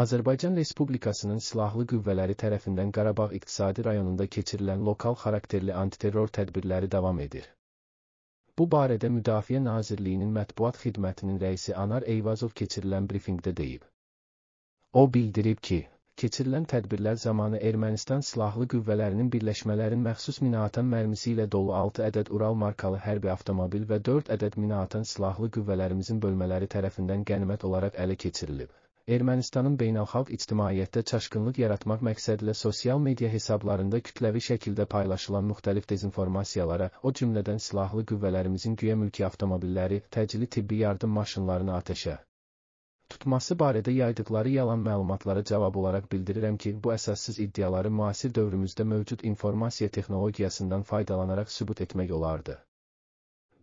Azərbaycan Respublikasının Silahlı Qüvvələri tərəfindən Qarabağ iqtisadi rayonunda keçirilən lokal xarakterli antiterror tədbirləri davam edir. Bu barədə Müdafiə Nazirliyinin mətbuat xidmətinin rəisi Anar Eyvazov keçirilən brifinqdə deyib. O bildirib ki, keçirilən tədbirlər zamanı Ermənistan Silahlı Qüvvələrinin birləşmələrin məxsus minaatan mərmisi ilə dolu 6 ədəd Ural markalı hərbi avtomobil və 4 ədəd minaatan silahlı qüvvələrimizin bölmələri tərəfindən qənimət olaraq ələ keçirilib. Ermənistanın beynəlxalq ictimaiyyətdə çaşqınlıq yaratmaq məqsədilə sosial media hesablarında kütləvi şəkildə paylaşılan müxtəlif dezinformasiyalara, o cümlədən silahlı qüvvələrimizin güya mülki avtomobilləri, təcili tibbi yardım maşınlarını atəşə tutması barədə yaydıqları yalan məlumatlara cavab olaraq bildirirəm ki, bu əsassız iddiaları müasir dövrümüzdə mövcud informasiya texnologiyasından faydalanaraq sübut etmək olardı.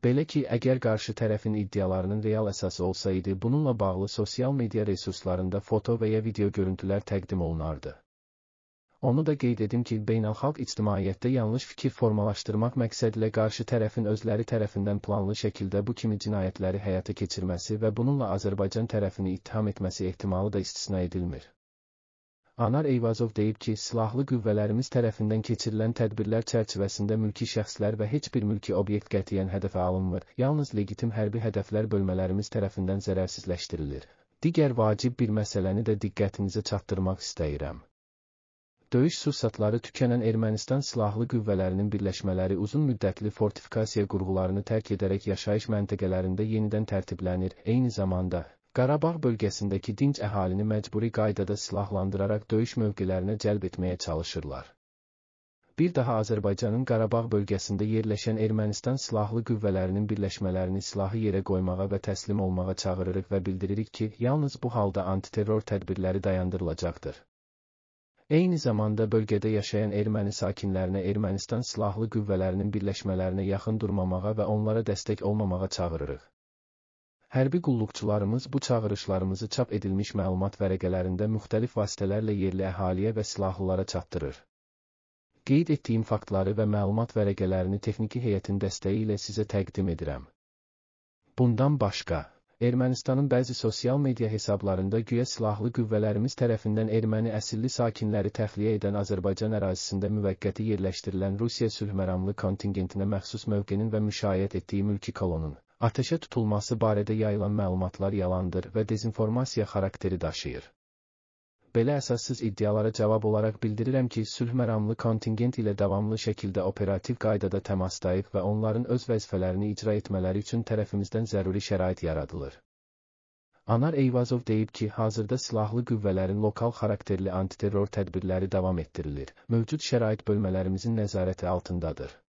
Belə ki, əgər qarşı tərəfin iddialarının real əsası olsaydı, bununla bağlı sosial media resurslarında foto və ya video görüntülər təqdim olunardı. Onu da qeyd edim ki, beynəlxalq ictimaiyyətdə yanlış fikir formalaşdırmaq məqsədilə qarşı tərəfin özləri tərəfindən planlı şəkildə bu kimi cinayətləri həyata keçirməsi və bununla Azərbaycan tərəfini ittiham etməsi ehtimalı da istisna edilmir. Anar Eyvazov deyib ki, silahlı qüvvələrimiz tərəfindən keçirilən tədbirlər çərçivəsində mülki şəxslər və heç bir mülki obyekt qətiyyən hədəfə alınmır, yalnız legitim hərbi hədəflər bölmələrimiz tərəfindən zərərsizləşdirilir. Digər vacib bir məsələni də diqqətinizə çatdırmaq istəyirəm. Döyüş sursatları tükənən Ermənistan silahlı qüvvələrinin birləşmələri uzun müddətli fortifikasiya qurğularını tərk edərək yaşayış məntəqələrində yenidən tərtiblənir, eyni zamanda Qarabağ bölgəsindəki dinc əhalini məcburi qaydada silahlandıraraq döyüş mövqelərinə cəlb etməyə çalışırlar. Bir daha Azərbaycanın Qarabağ bölgəsində yerləşən Ermənistan silahlı qüvvələrinin birləşmələrini silahı yerə qoymağa və təslim olmağa çağırırıq və bildiririk ki, yalnız bu halda antiterror tədbirləri dayandırılacaqdır. Eyni zamanda bölgədə yaşayan erməni sakinlərinə Ermənistan silahlı qüvvələrinin birləşmələrinə yaxın durmamağa və onlara dəstək olmamağa çağırırıq. Hərbi qulluqçularımız bu çağırışlarımızı çap edilmiş məlumat vərəqələrində müxtəlif vasitələrlə yerli əhaliyə və silahlılara çatdırır. Qeyd etdiyim faktları və məlumat vərəqələrini texniki heyətin dəstəyi ilə sizə təqdim edirəm. Bundan başqa, Ermənistanın bəzi sosial media hesablarında güya silahlı qüvvələrimiz tərəfindən erməni əsilli sakinləri təxliyə edən Azərbaycan ərazisində müvəqqəti yerləşdirilən Rusiya sülhməramlı kontingentinə məxsus mövqenin və müşayiət etdiyi mülki kolonun ateşə tutulması barədə yayılan məlumatlar yalandır və dezinformasiya xarakteri daşıyır. Belə əsassız iddialara cavab olaraq bildirirəm ki, sülh məramlı kontingent ilə davamlı şəkildə operativ qaydada təmasdayıq və onların öz vəzifələrini icra etmələri üçün tərəfimizdən zəruri şərait yaradılır. Anar Eyvazov deyib ki, hazırda silahlı qüvvələrin lokal xarakterli antiterror tədbirləri davam etdirilir. Mövcud şərait bölmələrimizin nəzarəti altındadır.